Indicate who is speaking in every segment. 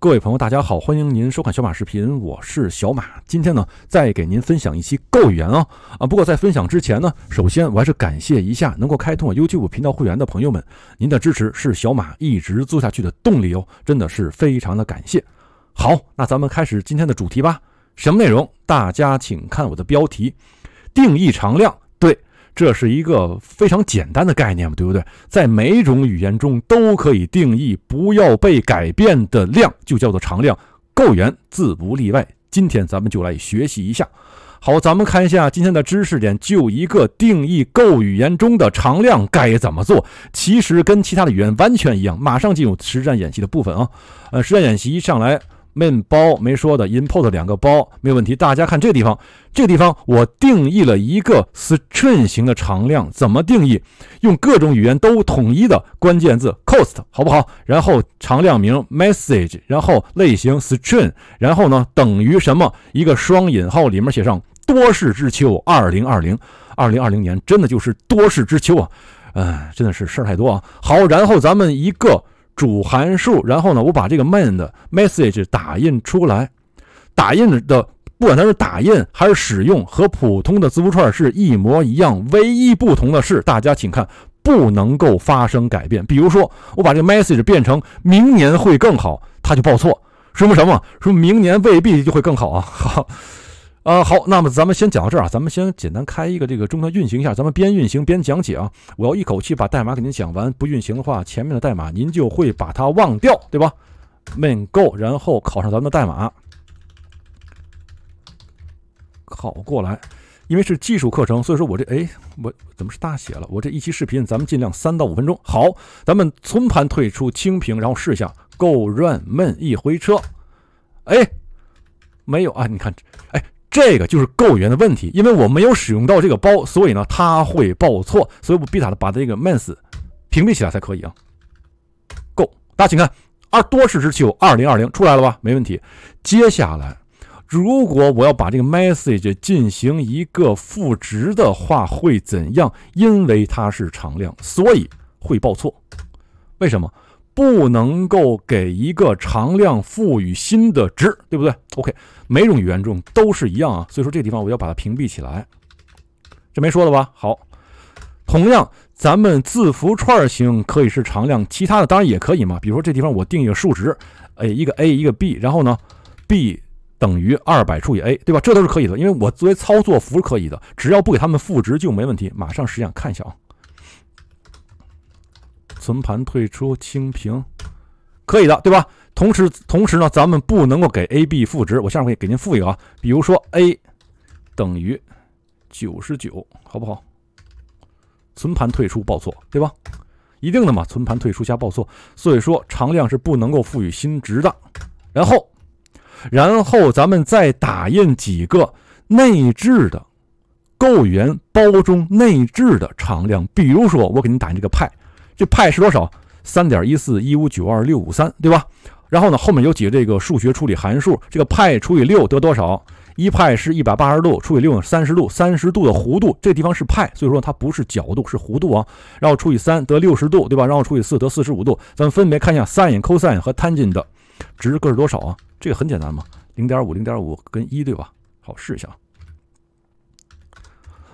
Speaker 1: 各位朋友，大家好，欢迎您收看小马视频，我是小马。今天呢，再给您分享一期 Go 语言啊啊！不过在分享之前呢，首先我还是感谢一下能够开通我 YouTube 频道会员的朋友们，您的支持是小马一直做下去的动力哦，真的是非常的感谢。好，那咱们开始今天的主题吧。什么内容？大家请看我的标题：定义常量。对。这是一个非常简单的概念嘛，对不对？在每种语言中都可以定义不要被改变的量，就叫做常量，够语自不例外。今天咱们就来学习一下。好，咱们看一下今天的知识点，就一个定义够语言中的常量该怎么做。其实跟其他的语言完全一样。马上进入实战演习的部分啊，呃，实战演习一上来。面包没说的，import 两个包没有问题。大家看这地方，这地方我定义了一个 string 型的常量，怎么定义？用各种语言都统一的关键字 cost，好不好？然后常量名 message，然后类型 string，然后呢等于什么？一个双引号里面写上多事之秋，二零二零，二零二零年真的就是多事之秋啊！哎，真的是事儿太多啊。好，然后咱们一个。主函数，然后呢，我把这个 main 的 message 打印出来，打印的不管它是打印还是使用，和普通的字符串是一模一样。唯一不同的是，大家请看，不能够发生改变。比如说，我把这个 message 变成明年会更好，它就报错，说明什么？说明年未必就会更好啊。啊，好，那么咱们先讲到这儿啊。咱们先简单开一个这个终端运行一下，咱们边运行边讲解啊。我要一口气把代码给您讲完，不运行的话，前面的代码您就会把它忘掉，对吧？Main go，然后考上咱们的代码，考过来。因为是技术课程，所以说我这哎，我怎么是大写了？我这一期视频咱们尽量三到五分钟。好，咱们存盘退出清屏，然后试一下 go run main 一回车，哎，没有啊？你看，哎。这个就是构源的问题，因为我没有使用到这个包，所以呢，它会报错，所以我必须把它把这个 mess 屏蔽起来才可以啊。Go，大家请看，二多试之器二零二零出来了吧？没问题。接下来，如果我要把这个 message 进行一个赋值的话，会怎样？因为它是常量，所以会报错。为什么？不能够给一个常量赋予新的值，对不对？OK，每种语言中都是一样啊，所以说这地方我要把它屏蔽起来，这没说了吧？好，同样咱们字符串型可以是常量，其他的当然也可以嘛。比如说这地方我定一个数值，哎，一个 A，一个 B，然后呢，B 等于二百除以 A，对吧？这都是可以的，因为我作为操作符是可以的，只要不给他们赋值就没问题。马上实验看一下啊。存盘退出清屏，可以的，对吧？同时，同时呢，咱们不能够给 a、b 赋值。我下面会给您赋一个啊，比如说 a 等于九十九，好不好？存盘退出报错，对吧？一定的嘛，存盘退出加报错。所以说，常量是不能够赋予新值的。然后，然后咱们再打印几个内置的，购源包中内置的常量，比如说我给您打印这个派。这派是多少？三点一四一五九二六五三，对吧？然后呢，后面有几个这个数学处理函数？这个派除以六得多少？一派是一百八十度，除以六三十度，三十度的弧度，这地方是派，所以说它不是角度，是弧度啊。然后除以三得六十度，对吧？然后除以四得四十五度。咱们分别看一下 sine、cosine 和 t a n 的值各是多少啊？这个很简单嘛，零点五、零点五跟一对吧？好，试一下啊。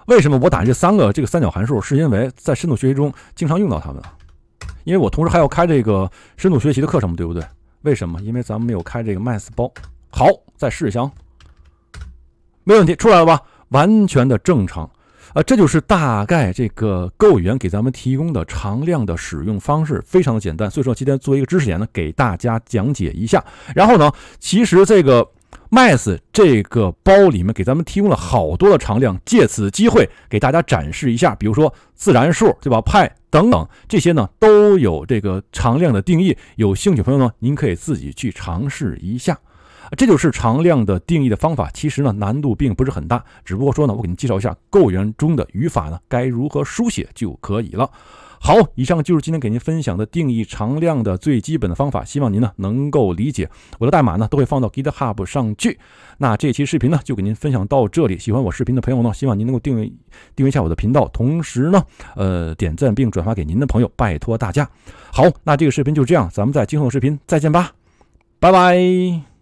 Speaker 1: 为什么我打这三个这个三角函数？是因为在深度学习中经常用到它们，因为我同时还要开这个深度学习的课程，对不对？为什么？因为咱们没有开这个 math 包。好，再试一下，没问题，出来了吧？完全的正常啊！这就是大概这个 Go 语言给咱们提供的常量的使用方式，非常的简单。所以说今天做一个知识点呢，给大家讲解一下。然后呢，其实这个。m 斯这个包里面给咱们提供了好多的常量，借此机会给大家展示一下，比如说自然数，对吧？派等等这些呢都有这个常量的定义。有兴趣朋友呢，您可以自己去尝试一下。这就是常量的定义的方法。其实呢，难度并不是很大，只不过说呢，我给您介绍一下构元言中的语法呢，该如何书写就可以了。好，以上就是今天给您分享的定义常量的最基本的方法，希望您呢能够理解。我的代码呢都会放到 GitHub 上去。那这期视频呢就给您分享到这里，喜欢我视频的朋友呢，希望您能够订阅订阅一下我的频道，同时呢，呃点赞并转发给您的朋友，拜托大家。好，那这个视频就这样，咱们在今后视频再见吧，拜拜。